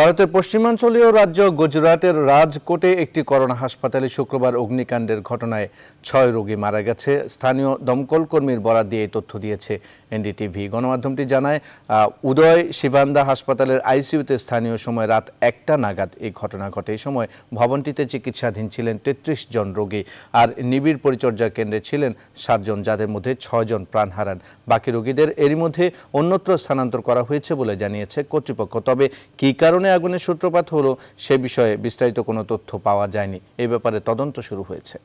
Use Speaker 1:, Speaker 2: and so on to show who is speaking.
Speaker 1: ভারতের পশ্চিমাঞ্চলীয় রাজ্য গুজরাটের রাজকোটে একটি করোনা হাসপাতালে শুক্রবার অগ্নিকাণ্ডের ঘটনায় ছয় রোগী মারা গেছে স্থানীয় দমকল কর্মীর বরাদ দিয়ে তথ্য দিয়েছে এনডিটিভি গণমাধ্যমটি জানায় উদয় শিবান্দা হাসপাতালের আইসিইউতে স্থানীয় সময় রাত একটা নাগাদ এই ঘটনা ঘটে এই সময় ভবনটিতে চিকিৎসাধীন ছিলেন তেত্রিশ জন রোগী আর নিবিড় পরিচর্যা কেন্দ্রে ছিলেন সাতজন যাদের মধ্যে ছয়জন প্রাণ হারান বাকি রোগীদের এরই মধ্যে অন্যত্র স্থানান্তর করা হয়েছে বলে জানিয়েছে কর্তৃপক্ষ তবে কী কারণে কারণে আগুনের সূত্রপাত হলো সে বিষয়ে বিস্তারিত কোনো তথ্য পাওয়া যায়নি এ ব্যাপারে তদন্ত শুরু হয়েছে